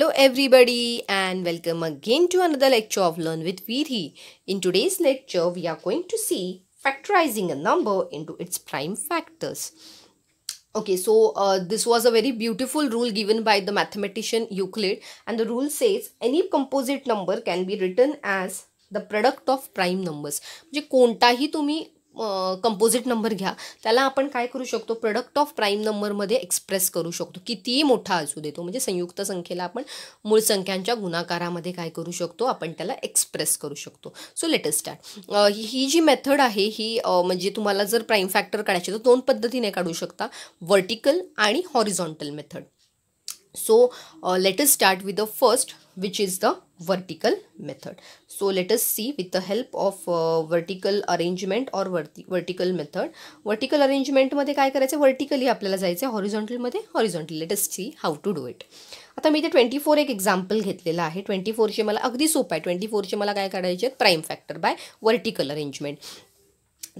Hello everybody and welcome again to another lecture of Learn with Viri. In today's lecture, we are going to see factorizing a number into its prime factors. Okay, so uh, this was a very beautiful rule given by the mathematician Euclid and the rule says any composite number can be written as the product of prime numbers. तुम्ही composite number घ्या त्याला आपण काय करू शकतो product of prime नंबरमध्ये express करू शकतो कितीही मोठा असू देतो म्हणजे संयुक्त संख्येला आपण मूळ संख्यांच्या गुणाकारामध्ये काय करू शकतो आपण त्याला एक्सप्रेस करू शकतो सो लेटेस्ट स्टार्ट ही जी मेथड आहे ही म्हणजे तुम्हाला जर प्राईम फॅक्टर काढायची तर दोन पद्धतीने काढू शकता व्हर्टिकल आणि horizontal method so uh, let us start with the first which is the vertical method. So let us see with the help of uh, vertical arrangement or verti vertical मध्ये काय करायचं vertically आपल्याला जायचं आहे हॉरिझॉन्टलमध्ये horizontal let us see how to do it आता मी इथे ट्वेंटी फोर एक एक्झाम्पल घेतलेलं आहे ट्वेंटी फोरचे मला अगदी सोपं आहे ट्वेंटी फोरचे मला काय काढायचे आहेत prime factor by vertical arrangement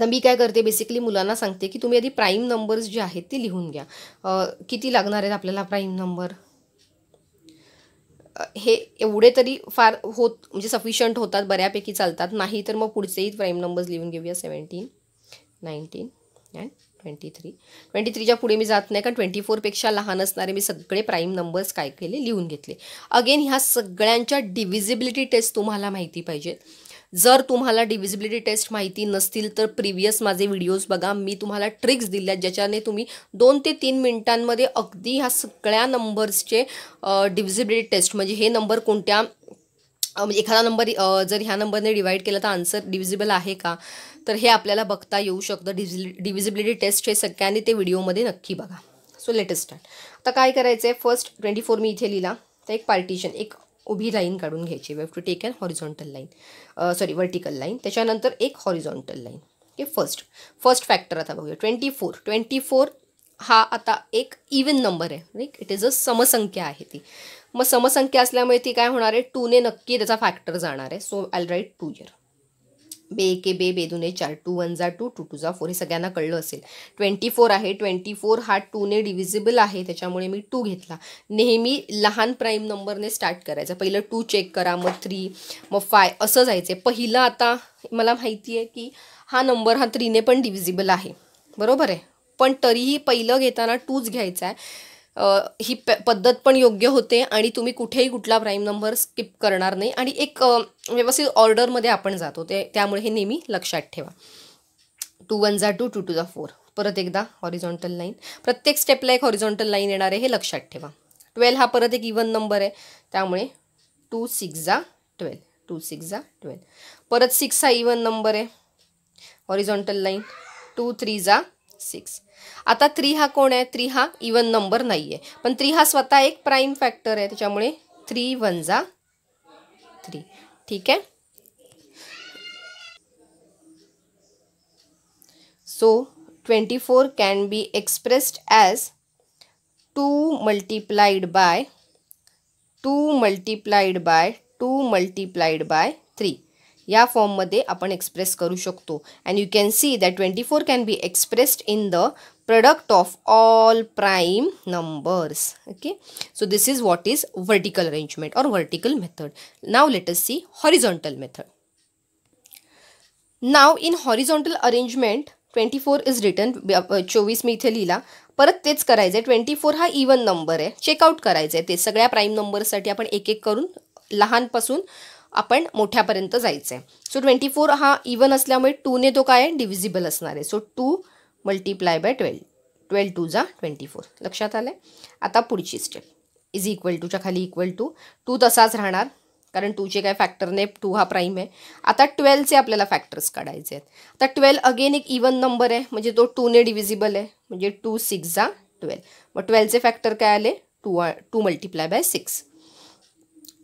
तर मी काय करते बेसिकली मुलांना सांगते की तुम्ही आधी प्राईम नंबर्स जे आहेत ते लिहून घ्या किती लागणार आहेत आपल्याला प्राईम नंबर हे एवढे तरी फार होत म्हणजे सफिशियंट होतात बऱ्यापैकी चालतात नाही तर मग पुढचेही प्राईम नंबर्स लिहून घेऊया seventeen nineteen and twenty three twenty थ्रीच्या पुढे मी जात नाही कारण ट्वेंटी फोरपेक्षा लहान असणारे मी सगळे प्राईम नंबर्स काय केले लिहून घेतले अगेन ह्या सगळ्यांच्या डिव्हिजिबिलिटी टेस्ट तुम्हाला माहिती पाहिजेत जर तुम्हाला डिव्हिजिबिलिटी टेस्ट माहिती नसतील तर प्रिव्हियस माझे व्हिडिओज बघा मी तुम्हाला ट्रिक्स दिल्या ज्याच्याने तुम्ही दोन ते तीन मिनिटांमध्ये अगदी ह्या सगळ्या नंबर्सचे डिव्हिजिबिलिटी टेस्ट म्हणजे हे नंबर कोणत्या म्हणजे एखादा नंबर जर ह्या नंबरने डिवाईड केला तर आन्सर डिव्हिजिबल आहे का तर हे आपल्याला बघता येऊ शकतं डिव्हिजि डिव्हिजिबिलिटी टेस्ट हे सगळ्यांनी ते व्हिडिओमध्ये नक्की बघा सो लेटेस्ट स्टार्ट आता काय करायचं आहे फर्स्ट ट्वेंटी फोर मी इथे लिहिला तर एक पार्टिशन एक उभी लाईन काढून घ्यायची वेव टू टेक अन horizontal line sorry vertical line त्याच्यानंतर एक horizontal line okay first first factor आता बघूया ट्वेंटी फोर ट्वेंटी फोर हा आता एक इवन नंबर आहे राईट इट इज अ समसंख्या आहे ती मग समसंख्या असल्यामुळे ती काय होणार आहे टूने नक्की त्याचा फॅक्टर जाणार आहे so I write two here बे के बे बे दुने चार टू वन जा टू टू टू जा फोर हे सगळ्यांना कळलं असेल ट्वेंटी फोर आहे ट्वेंटी फोर हा टूने डिव्हिजिबल आहे त्याच्यामुळे मी टू घेतला नेहमी लहान प्राईम नंबरने स्टार्ट करायचा पहिलं टू चेक करा मग थ्री मग फाय असं जायचं पहिलं आता मला माहिती आहे की हा नंबर हा थ्रीने पण डिव्हिजिबल आहे बरोबर आहे पण तरीही पहिलं घेताना टूच घ्यायचा आहे ही प पद्धत पण योग्य होते आणि तुम्ही कुठेही कुठला प्राईम नंबर स्किप करणार नाही आणि एक व्यवस्थित ऑर्डरमध्ये आपण जातो ते त्यामुळे हे नेहमी लक्षात ठेवा टू वन जा टू टू टू जा फोर परत एकदा हॉरिझॉन्टल लाईन प्रत्येक स्टेपला एक हॉरिझॉन्टल लाईन येणार आहे हे लक्षात ठेवा ट्वेल्व हा परत एक इवन नंबर आहे त्यामुळे टू सिक्स जा ट्वेल्व टू सिक्स जा ट्वेल्व परत सिक्स हा इवन नंबर आहे हॉरिझॉन्टल लाईन टू थ्री जा सिक्स आता थ्री हा कोण आहे थ्री हा इवन नंबर नाही आहे पण थ्री हा स्वतः एक प्राईम फॅक्टर आहे त्याच्यामुळे थ्री वन जा थ्री ठीक आहे so twenty four can be expressed as two multiplied by two multiplied by two multiplied by three या फॉर्ममध्ये आपण एक्सप्रेस करू शकतो and you can see that twenty four can be expressed in the product of all prime numbers okay so this is what is vertical arrangement or vertical method now let's see horizontal method now in horizontal arrangement twenty four is written चोवीस मी इथे लिहिला परत तेच करायचं आहे twenty four हा even number आहे check out करायचं आहे ते सगळ्या प्राईम नंबरसाठी आपण एक एक करून लहानपासून आपण मोठ्यापर्यंत जायचं आहे सो ट्वेंटी फोर हा इवन असल्यामुळे टूने तो काय आहे डिव्हिजिबल असणार आहे so two multiply by twelve twelve two जा ट्वेंटी फोर लक्षात आलं आहे आता पुढची स्टेप इज इक्वल टूच्या खाली इक्वल टू टू तसाच राहणार कारण टूचे काय फॅक्टर नाही टू हा प्राईम आहे आता ट्वेल्वचे आपल्याला फॅक्टर्स काढायचे आहेत आता ट्वेल्व अगेन एक इवन नंबर आहे म्हणजे तो टूने डिव्हिजिबल आहे म्हणजे टू सिक्स जा ट्वेल्व मग ट्वेल्वचे फॅक्टर काय आले two two multiply by six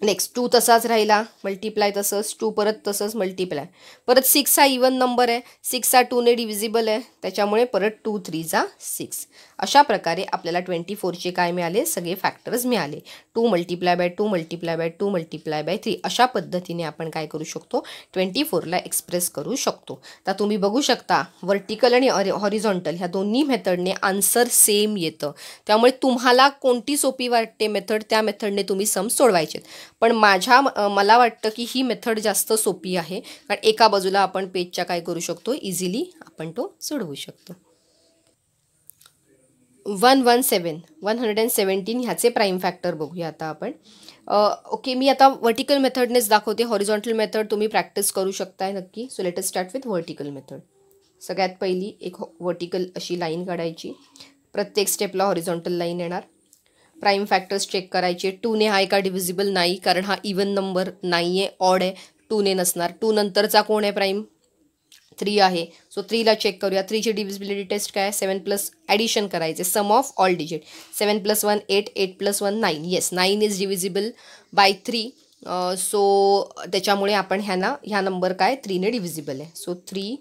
next two तसाच राहिला मल्टिप्लाय तसंच टू परत तसंच मल्टिप्लाय परत सिक्स हा इवन नंबर आहे सिक्स हा ने डिव्हिजिबल आहे त्याच्यामुळे परत टू थ्री जा सिक्स अशा प्रकारे आपल्याला ट्वेंटी फोरचे काय मिळाले सगळे फॅक्टर्स मिळाले two multiply by two multiply by two multiply by three अशा पद्धतीने आपण काय करू शकतो ट्वेंटी फोरला एक्सप्रेस करू शकतो तर तुम्ही बघू शकता वर्टिकल आणि हॉरिझॉन्टल ह्या दोन्ही मेथडने आन्सर सेम येतं त्यामुळे तुम्हाला कोणती सोपी वाटते मेथड त्या मेथडने तुम्ही सम सोडवायचे पण माझ्या मला वाटतं की ही मेथड जास्त सोपी आहे कारण एका बाजूला आपण पेजच्या काय करू शकतो इझिली आपण तो सोडवू शकतो one one seven one hundred and seventeen ह्याचे प्राईम फॅक्टर बघूया आता आपण ओके मी आता व्हर्टिकल मेथडनेच दाखवते हॉरिझॉन्टल मेथड तुम्ही प्रॅक्टिस करू शकताय नक्की so let start with vertical method सगळ्यात पहिली एक व्हर्टिकल अशी लाईन काढायची प्रत्येक स्टेपला हॉरिझॉन्टल लाईन येणार प्राईम फॅक्टर्स चेक करायचे टूने आहे का डिव्हिजिबल नाही कारण हा इवन नंबर नाही आहे ऑड आहे टूने नसणार टू नंतरचा कोण आहे प्राईम थ्री आहे सो थ्रीला चेक करूया थ्रीची डिव्हिजिबिलिटी टेस्ट काय सेवन प्लस ॲडिशन करायचे sum of all digit seven plus one eight eight plus one nine yes nine is divisible by three so त्याच्यामुळे आपण ह्यांना ह्या नंबर काय थ्रीने डिव्हिजिबल आहे सो थ्री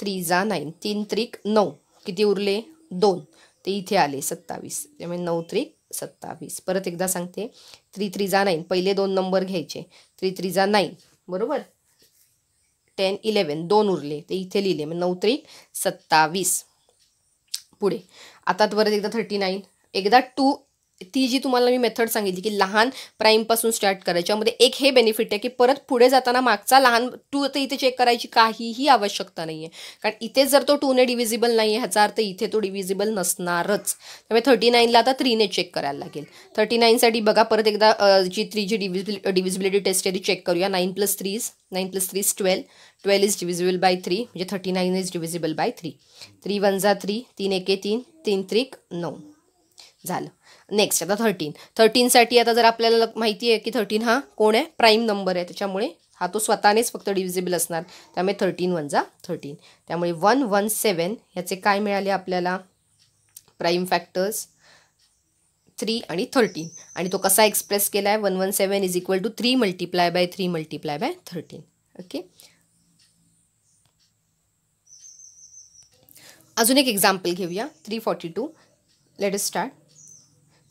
थ्री जा नाईन तीन त्रिक नऊ किती उरले दोन ते इथे आले सत्तावीस त्यामुळे नऊ त्रिक सत्तावीस परत एकदा सांगते थ्री थ्री जा नाईन पहिले दोन नंबर घ्यायचे थ्री थ्री जा नाईन बरोबर टेन इलेवन दोन उरले ते इथे लिहिले मग नऊ त्रिक सत्तावीस पुढे आता परत एकदा थर्टी नाईन एकदा टू ती जी तुम्हाला मी मेथड सांगितली की लहान प्राईमपासून स्टार्ट करायच्यामध्ये एक हे बेनिफिट आहे की परत पुढे जाताना मागचा लहान टू तर इथे चेक करायची काहीही आवश्यकता नाही आहे कारण इथे जर तो टूने डिव्हिजिबल नाही आहे ह्याचा अर्थ इथे तो डिव्हिजिबल नसणारच त्यामुळे थर्टी नाईनला आता थ्रीने चेक करायला लागेल थर्टी नाईनसाठी बघा परत एकदा जी थ्री जी डिव्हिजिबिलिटी म्हणजे टेस्ट आहे ती चेक करूया nine plus three is nine plus three is twelve twelve is divisible by three म्हणजे thirty nine is divisible by three three one झा थ्री तीन एके तीन तीन त्रिक नऊ झालं नेक्स्ट आता थर्टीन थर्टीनसाठी आता जर आपल्याला माहिती आहे की थर्टीन हा कोण आहे प्राईम नंबर आहे त्याच्यामुळे हा तो स्वतःनेच फक्त डिव्हिजिबल असणार त्यामुळे थर्टीन वन जा थर्टीन त्यामुळे वन वन सेवन ह्याचे काय मिळाले आपल्याला प्राईम फॅक्टर्स थ्री आणि थर्टीन आणि तो कसा एक्सप्रेस केला आहे one one seven is equal to three multiply by three multiply by thirteen okay अजून एक एक्झाम्पल घेऊया three forty two let start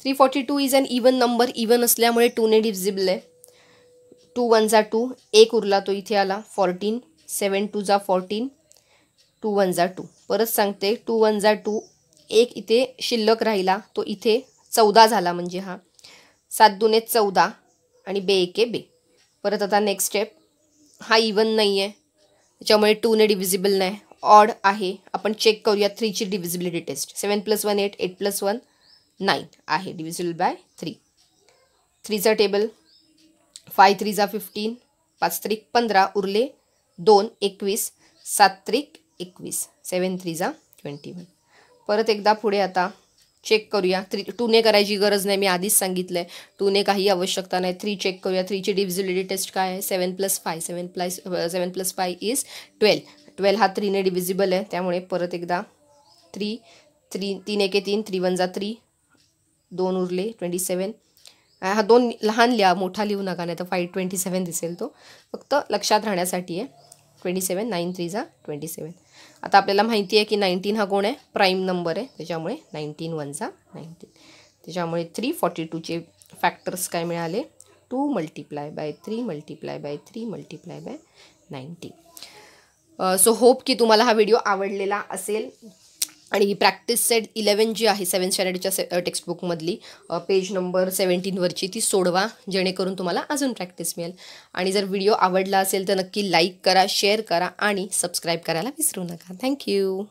three forty two is an even number even असल्यामुळे ने डिव्हिजिबल आहे टू वन जा to एक उरला तो इथे आला फॉर्टीन सेवन टू जा फॉर्टीन टू वन जा टू परत सांगते टू वन जा टू एक इथे शिल्लक राहिला तो इथे चौदा झाला म्हणजे हा सात दुने चौदा आणि बे एके बे परत आता नेक्स्ट स्टेप हा इवन नाही आहे त्याच्यामुळे टूने डिव्हिजिबल नाही ऑड आहे आपण चेक करूया थ्रीची divisibility test seven plus one eight eight plus one nine आहे डिव्हिजल बाय थ्री थ्रीचा टेबल फाय थ्रीचा फिफ्टीन पाच त्रिक पंधरा उरले दोन एकवीस सात त्रिक एकवीस सेवन थ्रीचा ट्वेंटी वन परत एकदा पुढे आता चेक करूया थ्री टूने करायची गरज नाही मी आधीच सांगितलं आहे टूने काही आवश्यकता नाही थ्री चेक करूया थ्रीची डिव्हिजिबिलिटी टेस्ट काय आहे seven plus five seven plus seven plus five is twelve twelve हा थ्रीने डिव्हिजिबल आहे त्यामुळे परत एकदा थ्री थ्री तीन एके तीन थ्री वन जा थ्री दोन उरले ट्वेंटी सेवन हा दोन लहान लिहा मोठा लिहू नका नाही तर फाईव्ह ट्वेंटी सेवन दिसेल तो फक्त लक्षात राहण्यासाठी आहे ट्वेंटी सेवन नाईन थ्री झा ट्वेंटी सेवन आता आपल्याला माहिती आहे की नाईन्टीन हा कोण आहे प्राईम नंबर आहे त्याच्यामुळे नाईन्टीन वन झा नाईन्टीन त्याच्यामुळे थ्री फॉर्टी टूचे फॅक्टर्स काय मिळाले two multiply by three multiply by three multiply by nineteen so hope की तुम्हाला हा व्हिडिओ आवडलेला असेल आणि प्रॅक्टिस सेट इलेवन जी आहे सेवन स्टँडर्डच्या से टेक्स्टबुकमधली पेज नंबर सेवन्टीनवरची ती सोडवा जेणेकरून तुम्हाला अजून प्रॅक्टिस मिळेल आणि जर व्हिडिओ आवडला असेल तर नक्की लाईक करा शेअर करा आणि सबस्क्राईब करायला विसरू नका थँक्यू